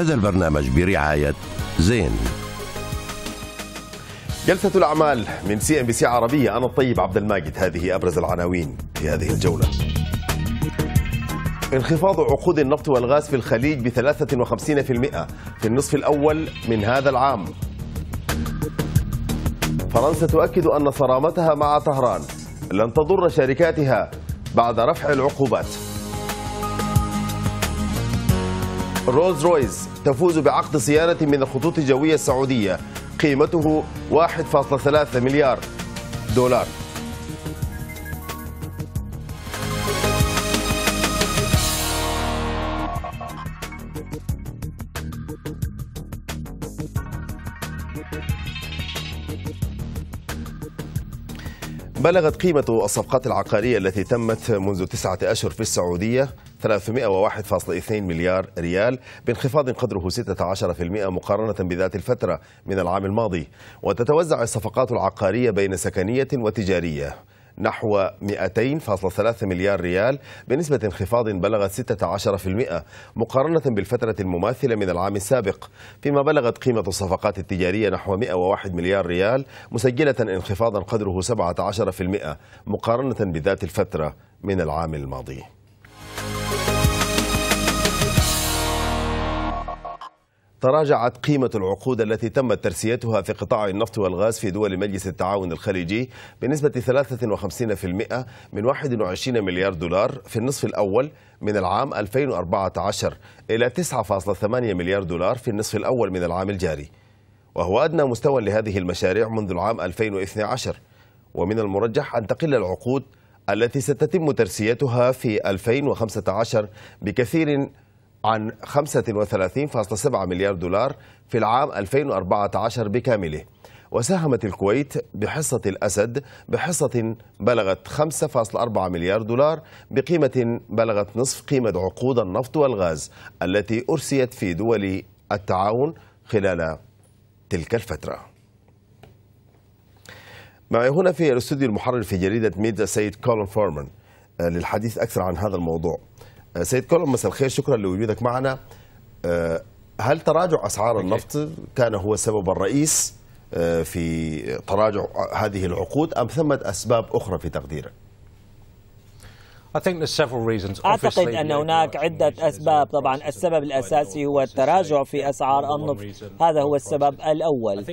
هذا البرنامج برعاية زين جلسة الأعمال من سي ام بي سي عربية أنا الطيب عبد الماجد هذه أبرز العناوين في هذه الجولة انخفاض عقود النفط والغاز في الخليج ب 53% في النصف الأول من هذا العام فرنسا تؤكد أن صرامتها مع طهران لن تضر شركاتها بعد رفع العقوبات رولز رويز تفوز بعقد صيانة من الخطوط الجوية السعودية قيمته 1.3 مليار دولار بلغت قيمة الصفقات العقارية التي تمت منذ تسعة أشهر في السعودية 301.2 مليار ريال بانخفاض قدره 16% مقارنة بذات الفترة من العام الماضي وتتوزع الصفقات العقارية بين سكنية وتجارية نحو 200.3 مليار ريال بنسبة انخفاض بلغت 16% مقارنة بالفترة المماثلة من العام السابق فيما بلغت قيمة الصفقات التجارية نحو 101 مليار ريال مسجلة انخفاضا قدره 17% مقارنة بذات الفترة من العام الماضي تراجعت قيمة العقود التي تم ترسيتها في قطاع النفط والغاز في دول مجلس التعاون الخليجي بنسبة 53% من 21 مليار دولار في النصف الأول من العام 2014 إلى 9.8 مليار دولار في النصف الأول من العام الجاري وهو أدنى مستوى لهذه المشاريع منذ العام 2012 ومن المرجح أن تقل العقود التي ستتم ترسيتها في 2015 بكثير عن 35.7 مليار دولار في العام 2014 بكامله وساهمت الكويت بحصة الأسد بحصة بلغت 5.4 مليار دولار بقيمة بلغت نصف قيمة عقود النفط والغاز التي أرسيت في دول التعاون خلال تلك الفترة معي هنا في الاستوديو المحرر في جريدة ميدا سيد كولن فورمان آه، للحديث أكثر عن هذا الموضوع آه، سيد كولوم مساء الخير شكرا لوجودك معنا آه، هل تراجع أسعار النفط كان هو السبب الرئيس آه، في تراجع هذه العقود أم ثمة أسباب أخرى في تقديرك؟ أعتقد أن هناك عدة أسباب طبعا السبب الأساسي هو التراجع في أسعار النفط هذا هو السبب الأول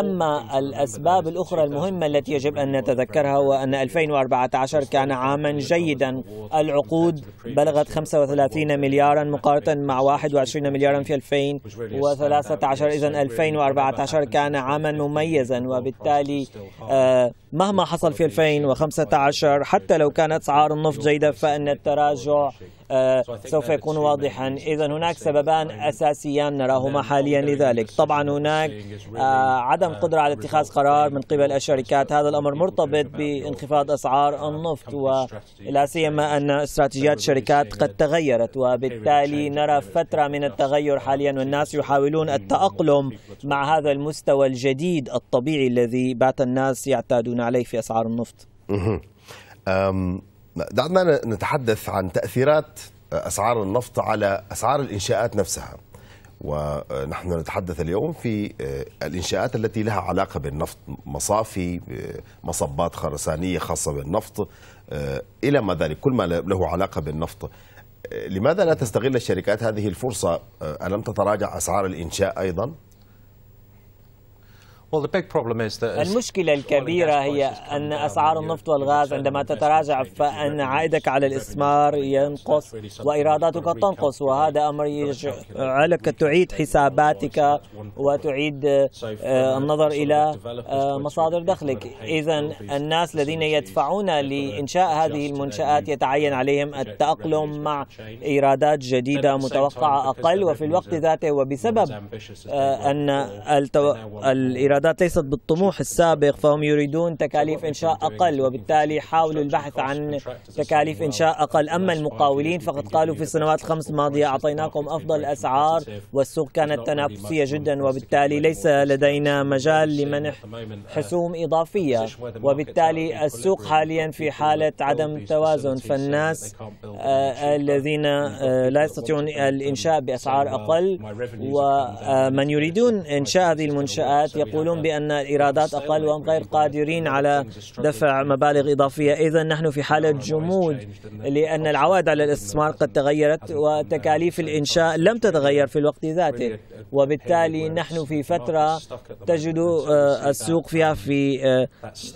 أما الأسباب الأخرى المهمة التي يجب أن نتذكرها هو أن 2014 كان عاما جيدا العقود بلغت 35 مليارا مقارنة مع 21 مليارا في 2013 إذا 2014 كان عاما مميزا وبالتالي آه، مهما حصل في 2015 حتى لو كانت أسعار النفط جيدة جيدة فإن التراجع آه، سوف يكون واضحا إذا هناك سببان أساسيان نراهما حاليا لذلك طبعا هناك آه، عدم قدرة على اتخاذ قرار من قبل الشركات هذا الأمر مرتبط بانخفاض أسعار النفط ولا سيما أن استراتيجيات الشركات قد تغيرت وبالتالي نرى فترة من التغير حاليا والناس يحاولون التأقلم مع هذا المستوى الجديد الطبيعي الذي بات الناس يعتادون عليه في أسعار النفط. دعنا نتحدث عن تأثيرات أسعار النفط على أسعار الإنشاءات نفسها ونحن نتحدث اليوم في آه، الإنشاءات التي لها علاقة بالنفط مصافي آه، مصبات خرسانية خاصة بالنفط آه، إلى ما ذلك كل ما له علاقة بالنفط لماذا لا تستغل الشركات هذه الفرصة ألم تتراجع أسعار الإنشاء أيضا؟ المشكلة الكبيرة هي أن أسعار النفط والغاز عندما تتراجع فأن عائدك على الاستثمار ينقص وإيراداتك تنقص وهذا أمر يجعلك تعيد حساباتك وتعيد آه، النظر إلى آه، مصادر دخلك إذا الناس الذين يدفعون لإنشاء هذه المنشآت يتعين عليهم التأقلم مع إيرادات جديدة متوقعة أقل وفي الوقت ذاته وبسبب آه، أن الإيرادات الإيرادات ليست بالطموح السابق فهم يريدون تكاليف إنشاء أقل وبالتالي حاولوا البحث عن تكاليف إنشاء أقل أما المقاولين فقد قالوا في السنوات الخمس الماضية أعطيناكم أفضل أسعار والسوق كانت تنافسية جدا وبالتالي ليس لدينا مجال لمنح حسوم إضافية وبالتالي السوق حاليا في حالة عدم توازن فالناس الذين لا يستطيعون الإنشاء بأسعار أقل ومن يريدون إنشاء هذه المنشآت يقولون يقولون بأن الإيرادات أقل وهم غير قادرين على دفع مبالغ إضافية إذا نحن في حالة جمود لأن العوائد على الاستثمار قد تغيرت وتكاليف الإنشاء لم تتغير في الوقت ذاته وبالتالي نحن في فترة تجد آه، السوق فيها في آه،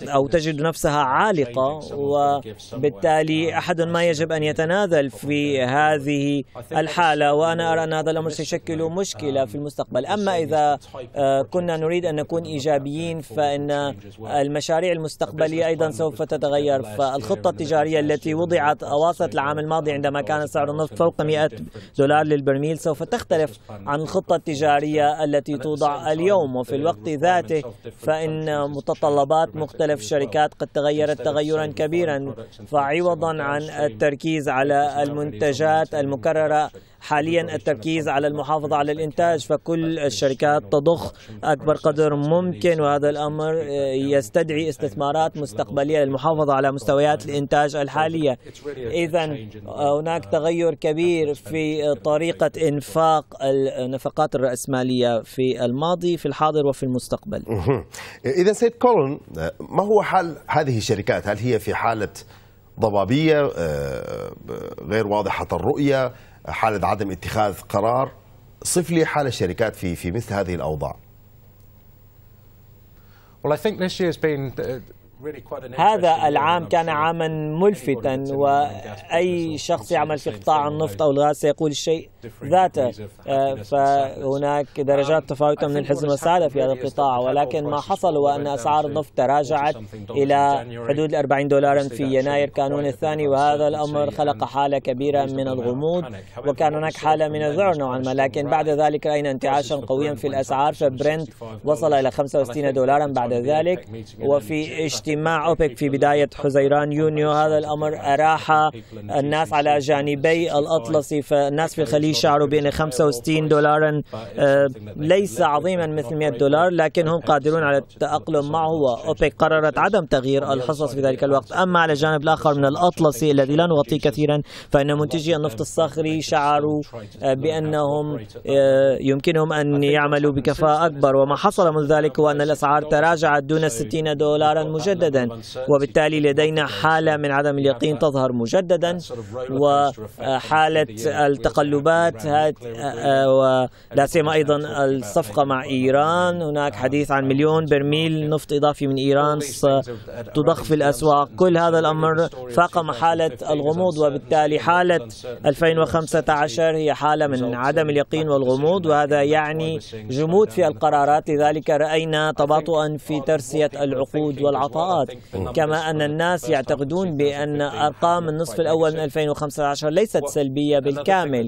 أو تجد نفسها عالقة وبالتالي um, أحد ما يجب أن يتنازل في هذه الحالة وأنا أرى أن هذا الأمر سيشكل مشكلة في um, المستقبل أما إذا آه، كنا نريد أن نكون إيجابيين فإن المشاريع المستقبلية أيضا سوف تتغير فالخطة التجارية التي وضعت أواسط العام الماضي عندما كان سعر النفط فوق 100 دولار للبرميل سوف تختلف عن الخطة التجارية التي توضع اليوم وفي الوقت ذاته فإن متطلبات مختلف الشركات قد تغيرت تغيرا كبيرا فعوضا عن التركيز على المنتجات المكررة حاليا التركيز على المحافظة على الإنتاج فكل الشركات تضخ أكبر قدر ممكن وهذا الأمر يستدعي استثمارات مستقبلية للمحافظة على مستويات الإنتاج الحالية إذا هناك تغير كبير في طريقة إنفاق النفقات الرأسمالية في الماضي في الحاضر وفي المستقبل إذا سيد كولن ما هو حال هذه الشركات هل هي في حالة ضبابية آه، غير واضحة الرؤية حاله عدم اتخاذ قرار صف لي حال الشركات في في مثل هذه الاوضاع Well, I think this been uh, هذا العام كان عاما ملفتا وأي شخص يعمل في قطاع النفط أو الغاز سيقول الشيء ذاته آه، فهناك um, درجات تفاوتة من الحزن والسعادة في هذا القطاع ولكن ما حصل هو أن أسعار النفط تراجعت إلى حدود 40 دولارا في يناير كانون الثاني وهذا الأمر خلق حالة كبيرة من الغموض وكان هناك حالة من الذعر نوعا ما لكن بعد ذلك رأينا انتعاشا قويا في الأسعار فبرنت وصل إلى 65 دولارا بعد ذلك وفي اجتماع أوبك في بداية حزيران يونيو هذا الأمر أراح الناس على جانبي الأطلسي فالناس في الخليج شعروا بأن 65 دولارا آه، ليس عظيما مثل 100 دولار لكن هم قادرون على التأقلم معه وأوبك قررت عدم تغيير الحصص في ذلك الوقت أما على الجانب الآخر من الأطلسي الذي لا نغطيه كثيرا فإن منتجي النفط الصخري شعروا آه، بأنهم آه، يمكنهم أن يعملوا بكفاءة أكبر وما حصل من ذلك هو أن الأسعار تراجعت دون 60 دولارا مجددا مجددا وبالتالي لدينا حالة من عدم اليقين تظهر مجددا وحالة التقلبات ولا سيما أيضا الصفقة مع إيران هناك حديث عن مليون برميل نفط إضافي من إيران تضخ في الأسواق كل هذا الأمر فاقم حالة الغموض وبالتالي حالة 2015 هي حالة من عدم اليقين والغموض وهذا يعني جمود في القرارات لذلك رأينا تباطؤا في ترسية العقود والعطاء الإجراءات كما أن الناس يعتقدون بأن أرقام النصف الأول من 2015 ليست سلبية بالكامل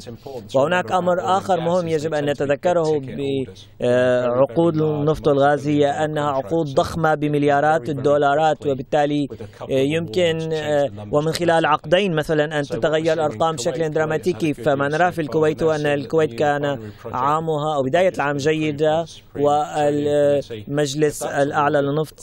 وهناك أمر آخر مهم يجب أن نتذكره بعقود النفط الغازية أنها عقود ضخمة بمليارات الدولارات وبالتالي يمكن ومن خلال عقدين مثلا أن تتغير الأرقام بشكل دراماتيكي فما نراه في الكويت هو أن الكويت كان عامها أو بداية العام جيدة والمجلس الأعلى للنفط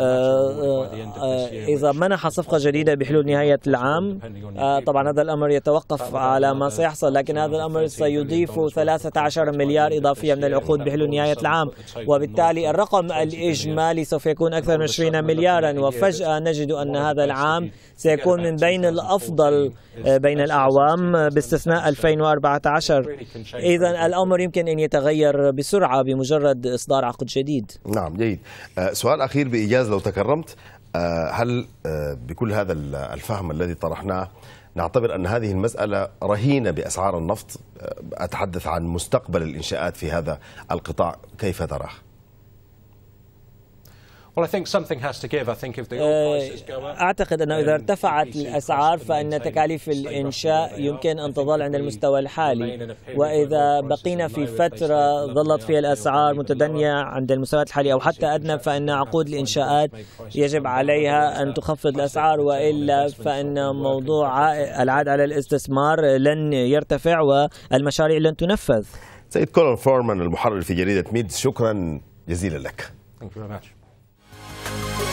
آه، آه، آه، إذا منح صفقة جديدة بحلول نهاية العام آه، طبعا هذا الأمر يتوقف على ما سيحصل لكن هذا الأمر سيضيف 13 مليار إضافية من العقود بحلول نهاية العام وبالتالي الرقم الإجمالي سوف يكون أكثر من 20 مليارا وفجأة نجد أن هذا العام سيكون من بين الأفضل بين الأعوام باستثناء 2014 إذا الأمر يمكن أن يتغير بسرعة بمجرد إصدار عقد جديد نعم جيد سؤال أخير بإيجاز لو تكلم تكرمت آه، هل آه، بكل هذا الفهم الذي طرحناه نعتبر أن هذه المسألة رهينة بأسعار النفط آه، أتحدث عن مستقبل الإنشاءات في هذا القطاع كيف تراه؟ أعتقد أنه إذا ارتفعت الأسعار فإن تكاليف الإنشاء يمكن أن تظل عند المستوى الحالي وإذا بقينا في فترة ظلت فيها الأسعار متدنية عند المستويات الحالية أو حتى أدنى فإن عقود الإنشاءات يجب عليها أن تخفض الأسعار وإلا فإن موضوع العاد على الاستثمار لن يرتفع والمشاريع لن تنفذ سيد كولر فورمان المحرر في جريدة ميدز شكرا جزيلا لك Thank you very much. Thank you.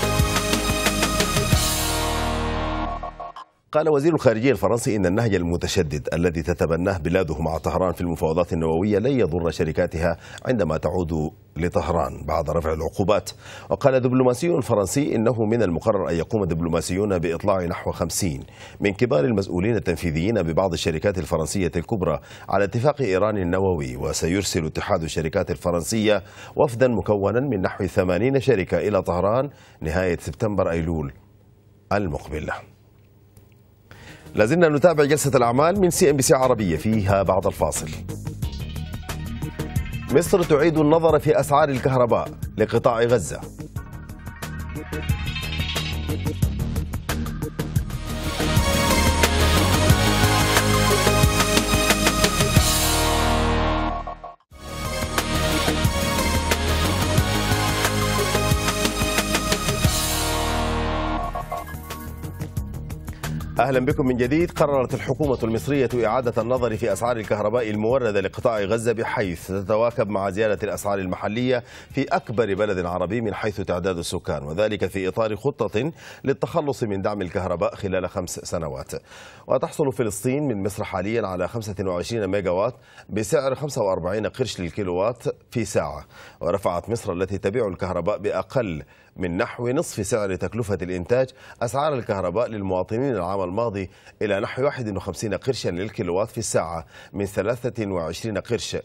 قال وزير الخارجية الفرنسي إن النهج المتشدد الذي تتبناه بلاده مع طهران في المفاوضات النووية لن يضر شركاتها عندما تعود لطهران بعد رفع العقوبات وقال دبلوماسي فرنسي إنه من المقرر أن يقوم دبلوماسيون بإطلاع نحو 50 من كبار المسؤولين التنفيذيين ببعض الشركات الفرنسية الكبرى على اتفاق إيران النووي وسيرسل اتحاد الشركات الفرنسية وفدا مكونا من نحو 80 شركة إلى طهران نهاية سبتمبر أيلول المقبله لازلنا نتابع جلسة الأعمال من سي ام بي سي عربية فيها بعد الفاصل مصر تعيد النظر في أسعار الكهرباء لقطاع غزة أهلا بكم من جديد قررت الحكومة المصرية إعادة النظر في أسعار الكهرباء الموردة لقطاع غزة بحيث تتواكب مع زيادة الأسعار المحلية في أكبر بلد عربي من حيث تعداد السكان وذلك في إطار خطة للتخلص من دعم الكهرباء خلال خمس سنوات وتحصل فلسطين من مصر حاليا على 25 ميجاوات بسعر 45 قرش للكيلووات في ساعة ورفعت مصر التي تبيع الكهرباء بأقل من نحو نصف سعر تكلفة الإنتاج أسعار الكهرباء للمواطنين العام الماضي إلى نحو 51 قرشا للكيلووات في الساعة من 23 قرش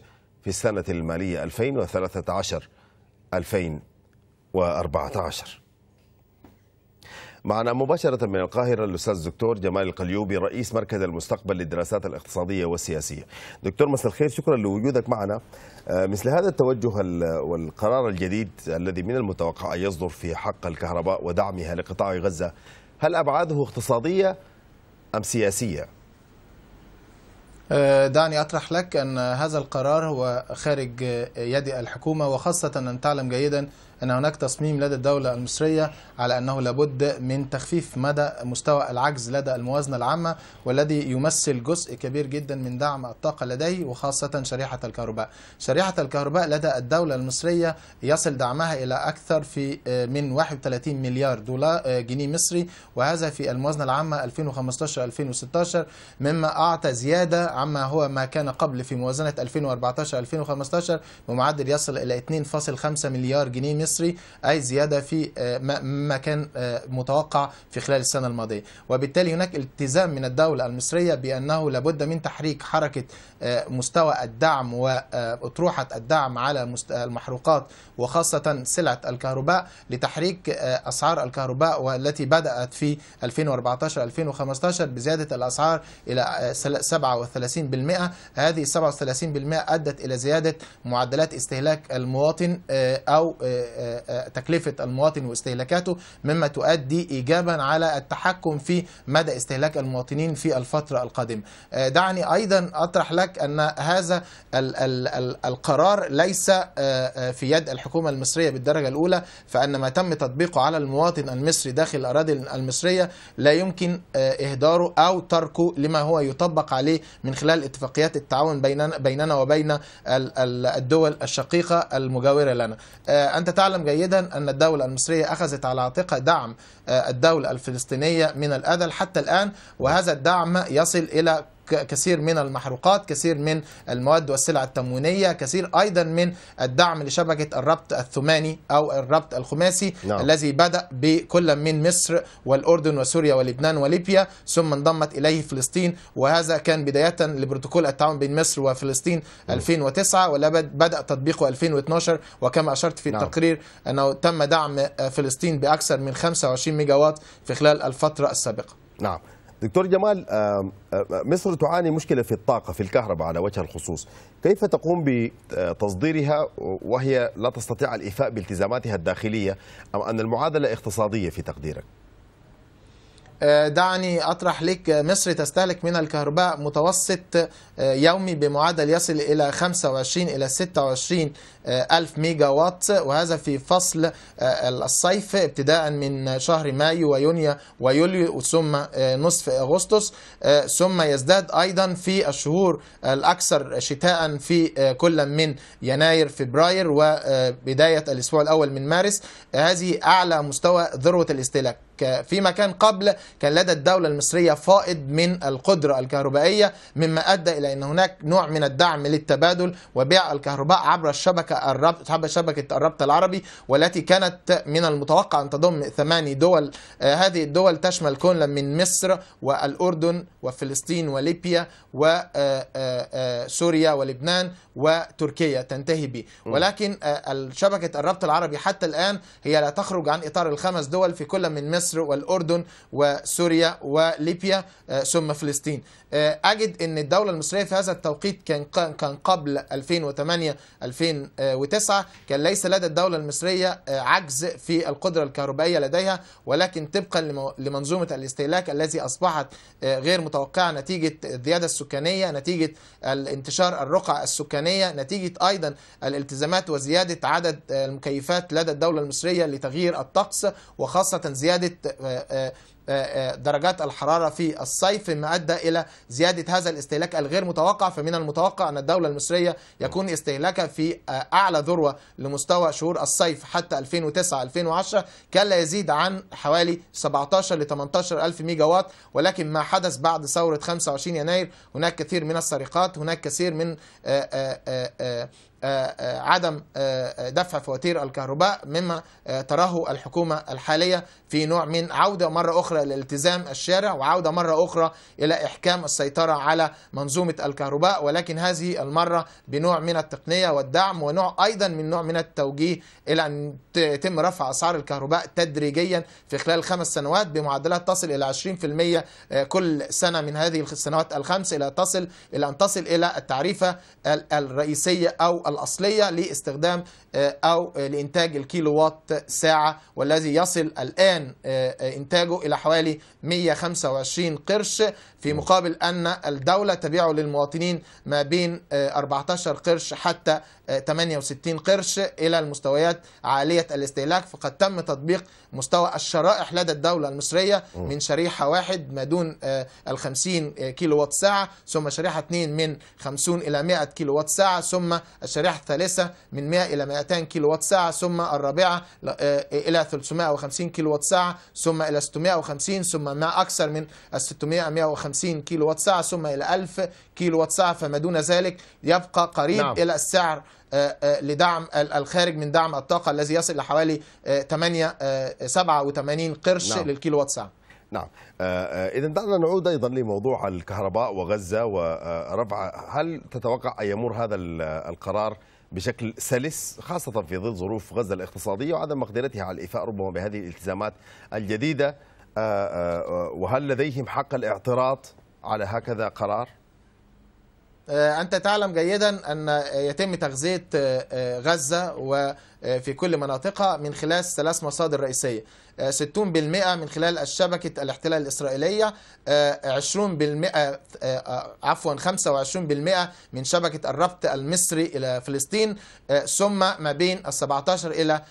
في السنة المالية 2013 2014 معنا مباشرة من القاهرة الأستاذ الدكتور جمال القليوبي رئيس مركز المستقبل للدراسات الاقتصادية والسياسية دكتور مساء الخير شكرا لوجودك معنا آه، مثل هذا التوجه والقرار الجديد الذي من المتوقع أن يصدر في حق الكهرباء ودعمها لقطاع غزة هل أبعاده اقتصادية أم سياسية؟ آه، دعني أطرح لك أن هذا القرار هو خارج يد الحكومة وخاصة أن تعلم جيدا أن هناك تصميم لدى الدولة المصرية على أنه لابد من تخفيف مدى مستوى العجز لدى الموازنة العامة والذي يمثل جزء كبير جدا من دعم الطاقة لديه وخاصة شريحة الكهرباء شريحة الكهرباء لدى الدولة المصرية يصل دعمها إلى أكثر في آه، من 31 مليار دولار آه، جنيه مصري وهذا في الموازنة العامة 2015-2016 مما أعطى زيادة عما هو ما كان قبل في موازنة 2014-2015 بمعدل يصل إلى 2.5 مليار جنيه مصري المصري أي زيادة في آه، ما كان آه، متوقع في خلال السنة الماضية وبالتالي هناك التزام من الدولة المصرية بأنه لابد من تحريك حركة آه، مستوى الدعم وأطروحة الدعم على المحروقات وخاصة سلعة الكهرباء لتحريك أسعار الكهرباء والتي بدأت في 2014-2015 بزيادة الأسعار إلى 37% هذه 37% أدت إلى زيادة معدلات استهلاك المواطن أو تكلفة المواطن واستهلاكاته مما تؤدي إيجابا على التحكم في مدى استهلاك المواطنين في الفترة القادمة آه، دعني أيضا أطرح لك أن هذا القرار ليس آه، آه، في يد الحكومة المصرية بالدرجة الأولى فأن ما تم تطبيقه على المواطن المصري داخل الأراضي المصرية لا يمكن إهداره أو تركه لما هو يطبق عليه من خلال اتفاقيات التعاون بيننا وبين الدول الشقيقة المجاورة لنا أنت تعلم تعلم جيدا أن الدولة المصرية أخذت على عاتقها دعم آه، الدولة الفلسطينية من الأذل حتى الآن وهذا الدعم يصل إلى كثير من المحروقات كثير من المواد والسلع التموينية كثير أيضا من الدعم لشبكة الربط الثماني أو الربط الخماسي نعم. الذي بدأ بكل من مصر والأردن وسوريا ولبنان وليبيا ثم انضمت إليه فلسطين وهذا كان بداية لبروتوكول التعاون بين مصر وفلسطين 2009 نعم. ولا بدأ تطبيقه 2012 وكما أشرت في نعم. التقرير نعم. أنه تم دعم فلسطين بأكثر من 25 وات في خلال الفترة السابقة نعم دكتور جمال مصر تعاني مشكلة في الطاقة في الكهرباء على وجه الخصوص كيف تقوم بتصديرها وهي لا تستطيع الإيفاء بالتزاماتها الداخلية أم أن المعادلة اقتصادية في تقديرك آه، دعني أطرح لك آه، مصر تستهلك من الكهرباء متوسط آه، يومي بمعدل يصل إلى 25 إلى 26 ألف ميجا وات وهذا في فصل الصيف ابتداء من شهر مايو ويونيو ويوليو ثم نصف أغسطس ثم يزداد أيضا في الشهور الأكثر شتاء في كل من يناير فبراير وبداية الأسبوع الأول من مارس هذه أعلى مستوى ذروة الاستهلاك فيما كان قبل كان لدى الدولة المصرية فائض من القدرة الكهربائية مما أدى إلى أن هناك نوع من الدعم للتبادل وبيع الكهرباء عبر الشبكة الربط شبكة الربط العربي والتي كانت من المتوقع أن تضم ثماني دول آه، هذه الدول تشمل كل من مصر والأردن وفلسطين وليبيا وسوريا آه، آه، ولبنان وتركيا تنتهي به ولكن شبكة الربط العربي حتى الآن هي لا تخرج عن إطار الخمس دول في كل من مصر مصر والأردن وسوريا وليبيا آه، ثم فلسطين آه، أجد أن الدولة المصرية في هذا التوقيت كان كان قبل 2008 2009 كان ليس لدى الدولة المصرية آه، عجز في القدرة الكهربائية لديها ولكن طبقا لمنظومة الاستهلاك الذي أصبحت غير متوقعة نتيجة الزيادة السكانية نتيجة الانتشار الرقع السكانية نتيجة أيضا الالتزامات وزيادة عدد المكيفات لدى الدولة المصرية لتغيير الطقس وخاصة زيادة آه، آه، آه، درجات الحرارة في الصيف ما أدى إلى زيادة هذا الاستهلاك الغير متوقع فمن المتوقع أن الدولة المصرية يكون استهلاكها في أعلى ذروة لمستوى شهور الصيف حتى 2009-2010 كان لا يزيد عن حوالي 17 ل 18 ألف ميجا وات ولكن ما حدث بعد ثورة 25 يناير هناك كثير من السرقات هناك كثير من آه، آه، عدم آه، دفع فواتير الكهرباء مما تراه الحكومة الحالية في نوع من عودة مرة أخرى لالتزام الشارع وعودة مرة أخرى إلى إحكام السيطرة على منظومة الكهرباء ولكن هذه المرة بنوع من التقنية والدعم ونوع أيضا من نوع من التوجيه إلى أن يتم رفع أسعار الكهرباء تدريجيا في خلال خمس سنوات بمعدلات تصل إلى 20% كل سنة من هذه السنوات الخمس إلى تصل إلى أن تصل إلى التعريفة الرئيسية أو الأصلية لاستخدام آه، أو آه، لإنتاج الكيلو وات ساعة والذي يصل الآن آه، إنتاجه إلى حوالي 125 قرش في مقابل أن الدولة تبيعه للمواطنين ما بين 14 قرش حتى 68 قرش إلى المستويات عالية الاستهلاك فقد تم تطبيق مستوى الشرائح لدى الدولة المصرية من شريحة واحد ما دون ال 50 كيلو وات ساعة ثم شريحة 2 من 50 إلى 100 كيلو وات ساعة ثم الشريحة الشريحة الثالثة من 100 إلى 200 كيلو وات ساعة ثم الرابعة آه، إلى 350 كيلو وات ساعة ثم إلى 650 ثم ما أكثر من 600 150 كيلو وات ساعة ثم إلى 1000 كيلو وات ساعة فما دون ذلك يبقى قريب نعم. إلى السعر آه، آه، لدعم الخارج من دعم الطاقة الذي يصل لحوالي 8 87 قرش نعم. للكيلو وات ساعة نعم آه، آه، اذا دعنا نعود ايضا لموضوع الكهرباء وغزه ورفع هل تتوقع ان يمر هذا القرار بشكل سلس خاصه في ظل ظروف غزه الاقتصاديه وعدم مقدرتها على الايفاء ربما بهذه الالتزامات الجديده آه، وهل لديهم حق الاعتراض على هكذا قرار؟ أنت تعلم جيدا أن يتم تغذية غزة و آه، في كل مناطقها من خلال ثلاث مصادر رئيسية 60% آه، من خلال الشبكة الاحتلال الإسرائيلية 20% آه، عفوا 25% من شبكة الربط المصري إلى فلسطين ثم ما بين ال 17 إلى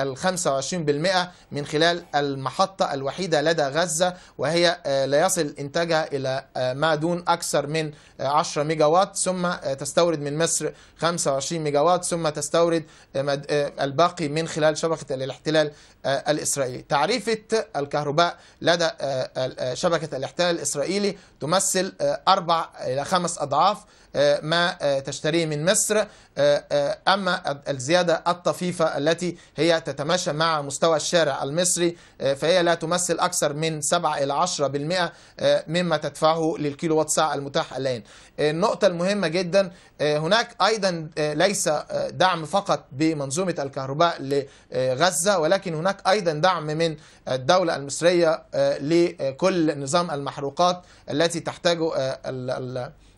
ال 25% من خلال المحطة الوحيدة لدى غزة وهي لا يصل إنتاجها إلى ما دون أكثر من 10 ميجاوات ثم تستورد من مصر 25 ميجاوات ثم تستورد الباقي من خلال شبكة الاحتلال آه، الإسرائيلي تعريفة الكهرباء لدى آه، آه، شبكة الاحتلال الإسرائيلي تمثل أربع إلى خمس أضعاف آه، ما آه، تشتريه من مصر آه، أما الزيادة الطفيفة التي هي تتماشى مع مستوى الشارع المصري فهي لا تمثل أكثر من 7 إلى 10% مما تدفعه للكيلو ساعة المتاح الآن النقطة المهمة جدا هناك أيضا ليس دعم فقط بمنظومة الكهرباء لغزة ولكن هناك أيضا دعم من الدولة المصرية لكل نظام المحروقات التي تحتاجه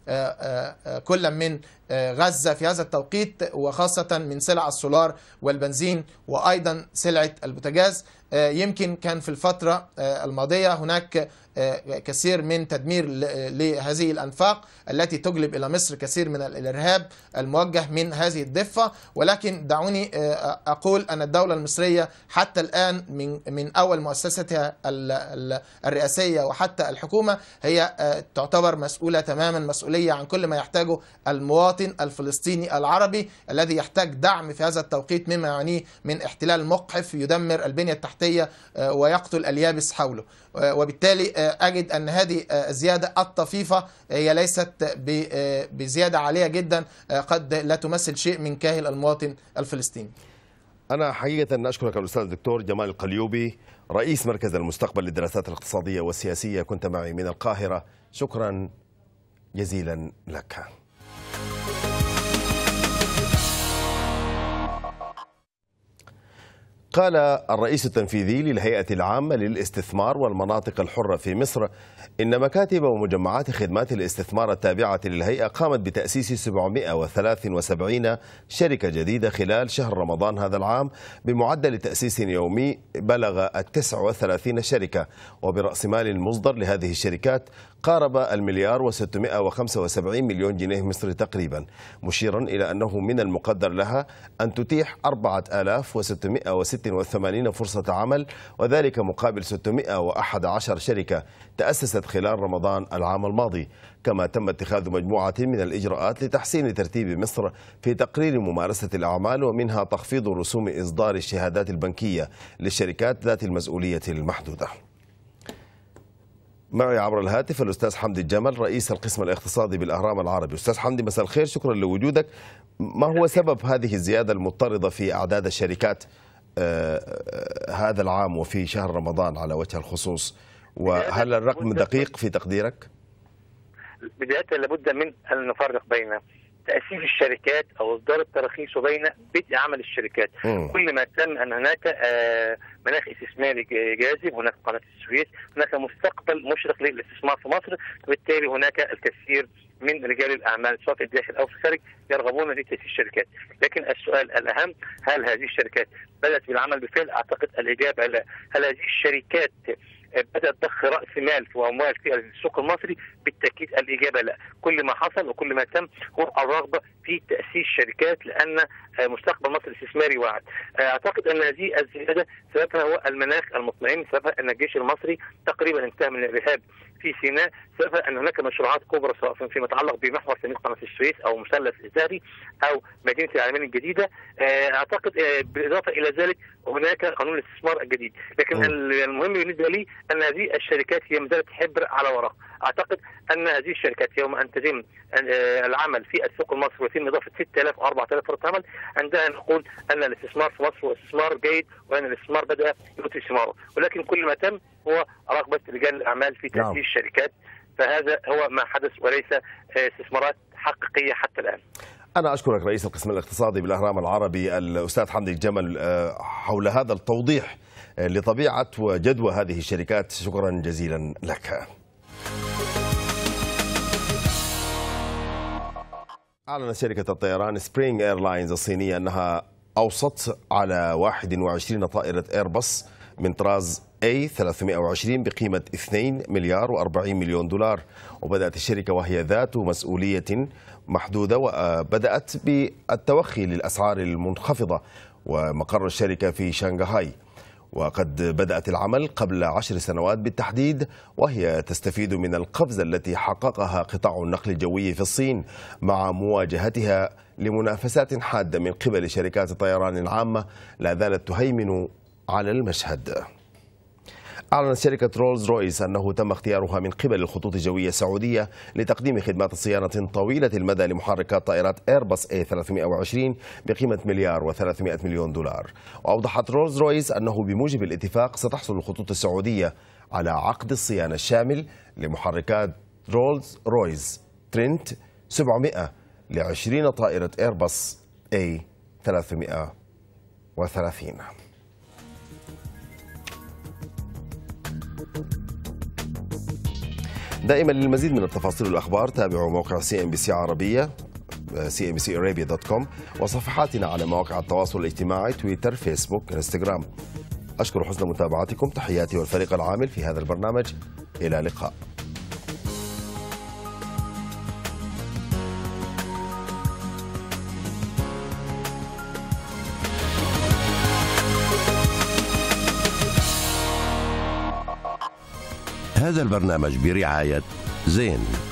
آه، آه، آه، كل من غزة في هذا التوقيت وخاصة من سلع السولار والبنزين وأيضا سلعة البوتاجاز آه، يمكن كان في الفترة آه، الماضية هناك آه، كثير من تدمير لهذه الأنفاق التي تجلب إلى مصر كثير من الإرهاب الموجه من هذه الضفة ولكن دعوني أقول أن الدولة المصرية حتى الآن من من أول مؤسستها الرئاسية وحتى الحكومة هي تعتبر مسؤولة تماما مسؤولية عن كل ما يحتاجه المواطن الفلسطيني العربي الذي يحتاج دعم في هذا التوقيت مما يعنيه من احتلال مقحف يدمر البنية التحتية تحتية آه، ويقتل اليابس حوله آه، وبالتالي آه، أجد أن هذه الزيادة الطفيفة هي ليست بزيادة عالية جدا قد لا تمثل شيء من كاهل المواطن الفلسطيني أنا حقيقة أن أشكرك الأستاذ الدكتور جمال القليوبي رئيس مركز المستقبل للدراسات الاقتصادية والسياسية كنت معي من القاهرة شكرا جزيلا لك قال الرئيس التنفيذي للهيئة العامة للاستثمار والمناطق الحرة في مصر إن مكاتب ومجمعات خدمات الاستثمار التابعة للهيئة قامت بتأسيس 773 شركة جديدة خلال شهر رمضان هذا العام بمعدل تأسيس يومي بلغ 39 شركة وبرأس مال مصدر لهذه الشركات قارب المليار و675 مليون جنيه مصري تقريبا مشيرا إلى أنه من المقدر لها أن تتيح 4686 فرصة عمل وذلك مقابل 611 شركة تأسست خلال رمضان العام الماضي كما تم اتخاذ مجموعة من الإجراءات لتحسين ترتيب مصر في تقرير ممارسة الأعمال ومنها تخفيض رسوم إصدار الشهادات البنكية للشركات ذات المسؤولية المحدودة معي عبر الهاتف الاستاذ حمدي الجمل رئيس القسم الاقتصادي بالاهرام العربي استاذ حمدي مساء الخير شكرا لوجودك ما هو سبب هذه الزياده المضطرده في اعداد الشركات آه، آه، هذا العام وفي شهر رمضان على وجه الخصوص وهل الرقم دقيق في تقديرك بدايه لابد من ان نفرق بين تاسيس الشركات او اصدار التراخيص وبين بدء عمل الشركات مم. كل ما تم ان هناك آه، مناخ استثماري جاذب هناك قناه السويس هناك مستقبل مشرق للاستثمار في مصر وبالتالي هناك الكثير من رجال الاعمال سواء في الداخل او في الخارج يرغبون في تاسيس الشركات لكن السؤال الاهم هل هذه الشركات بدات بالعمل بفعل؟ اعتقد الاجابه لا، هل هذه الشركات بدات ضخ راس مال واموال في السوق المصري بالتاكيد الاجابه لا كل ما حصل وكل ما تم هو الرغبه في تاسيس شركات لان مستقبل مصر استثماري واعد اعتقد ان هذه الزياده سببها هو المناخ المطمئن سببها ان الجيش المصري تقريبا انتهى من الارهاب في سيناء سبب ان هناك مشروعات كبرى سواء فيما يتعلق بمحور سميك قناه السويس او مثلث الذهبي او مدينه العالمين الجديده آه، اعتقد آه، بالاضافه الى ذلك هناك قانون الاستثمار الجديد لكن المهم بالنسبه لي ان هذه الشركات هي ما زالت حبر على ورق، اعتقد ان هذه الشركات يوم ان تتم آه، العمل في السوق المصري ويتم اضافه 6000 و 4000 فرصه عمل، عندها نقول ان الاستثمار في مصر هو استثمار جيد وان الاستثمار بدا يؤتي استثماره، ولكن كل ما تم هو رغبه رجال الاعمال في تاسيس نعم. الشركات فهذا هو ما حدث وليس آه، استثمارات حقيقيه حتى الان. أنا أشكرك رئيس القسم الاقتصادي بالأهرام العربي الأستاذ حمدي الجمل آه، حول هذا التوضيح لطبيعة وجدوى هذه الشركات شكرا جزيلا لك أعلنت شركة الطيران سبرينغ ايرلاينز الصينية أنها أوصت على 21 طائرة ايرباص من طراز A320 بقيمة 2 مليار و40 مليون دولار وبدأت الشركة وهي ذات مسؤولية محدودة وبدأت بالتوخي للأسعار المنخفضة ومقر الشركة في شنغهاي وقد بدأت العمل قبل عشر سنوات بالتحديد وهي تستفيد من القفزة التي حققها قطاع النقل الجوي في الصين مع مواجهتها لمنافسات حادة من قبل شركات الطيران العامة لا زالت تهيمن على المشهد أعلنت شركة رولز رويس أنه تم اختيارها من قبل الخطوط الجوية السعودية لتقديم خدمات صيانة طويلة المدى لمحركات طائرات إيرباص A320 بقيمة مليار و300 مليون دولار وأوضحت رولز رويس أنه بموجب الاتفاق ستحصل الخطوط السعودية على عقد الصيانة الشامل لمحركات رولز رويس ترنت 700 ل 20 طائرة إيرباص A330 دائما للمزيد من التفاصيل والأخبار تابعوا موقع سي ام بي سي عربية سي سي ام ارابيا دوت كوم وصفحاتنا على مواقع التواصل الاجتماعي تويتر فيسبوك انستغرام أشكر حسن متابعتكم تحياتي والفريق العامل في هذا البرنامج إلى اللقاء هذا البرنامج برعاية زين